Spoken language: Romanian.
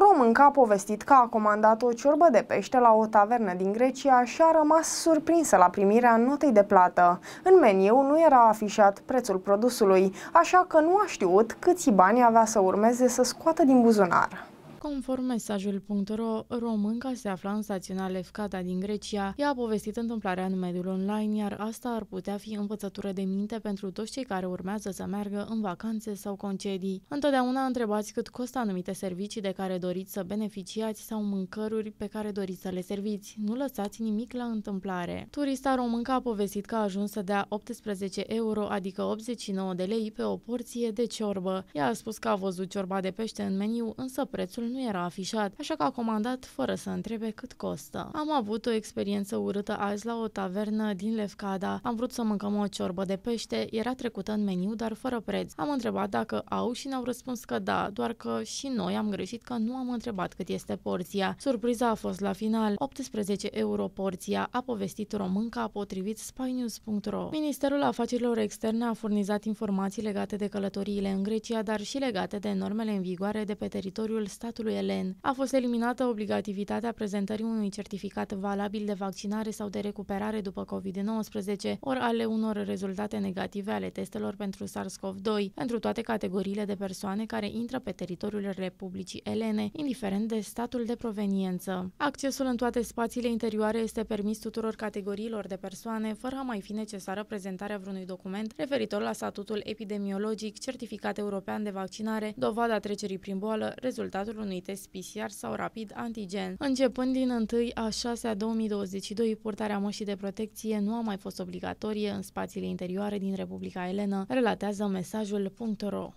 O a povestit că a comandat o ciorbă de pește la o tavernă din Grecia și a rămas surprinsă la primirea notei de plată. În meniu nu era afișat prețul produsului, așa că nu a știut câți bani avea să urmeze să scoată din buzunar. Conform mesajul.ro, românca se afla în stațiunea Lefkada din Grecia. Ea a povestit întâmplarea în mediul online, iar asta ar putea fi învățătură de minte pentru toți cei care urmează să meargă în vacanțe sau concedii. Întotdeauna întrebați cât costă anumite servicii de care doriți să beneficiați sau mâncăruri pe care doriți să le serviți. Nu lăsați nimic la întâmplare. Turista românca a povestit că a ajuns să dea 18 euro, adică 89 de lei, pe o porție de ciorbă. Ea a spus că a văzut ciorba de pește în meniu, însă prețul nu nu era afișat, așa că a comandat fără să întrebe cât costă. Am avut o experiență urâtă azi la o tavernă din Lefcada. Am vrut să mâncăm o ciorbă de pește, era trecută în meniu, dar fără preț. Am întrebat dacă au și ne-au răspuns că da, doar că și noi am greșit că nu am întrebat cât este porția. Surpriza a fost la final, 18 euro porția, a povestit românca potrivit spynews.ro. Ministerul Afacerilor Externe a furnizat informații legate de călătoriile în Grecia, dar și legate de normele în vigoare de pe teritoriul statului statului elen. A fost eliminată obligativitatea prezentării unui certificat valabil de vaccinare sau de recuperare după COVID-19, ori ale unor rezultate negative ale testelor pentru SARS-CoV-2, pentru toate categoriile de persoane care intră pe teritoriul Republicii Elene, indiferent de statul de proveniență. Accesul în toate spațiile interioare este permis tuturor categoriilor de persoane, fără a mai fi necesară prezentarea vreunui document referitor la statutul epidemiologic, certificat european de vaccinare, dovada trecerii prin boală, rezultatul unui unui test PCR sau rapid antigen. Începând din 1 a 6 a 2022, purtarea măștii de protecție nu a mai fost obligatorie în spațiile interioare din Republica Elenă, relatează mesajul.ro.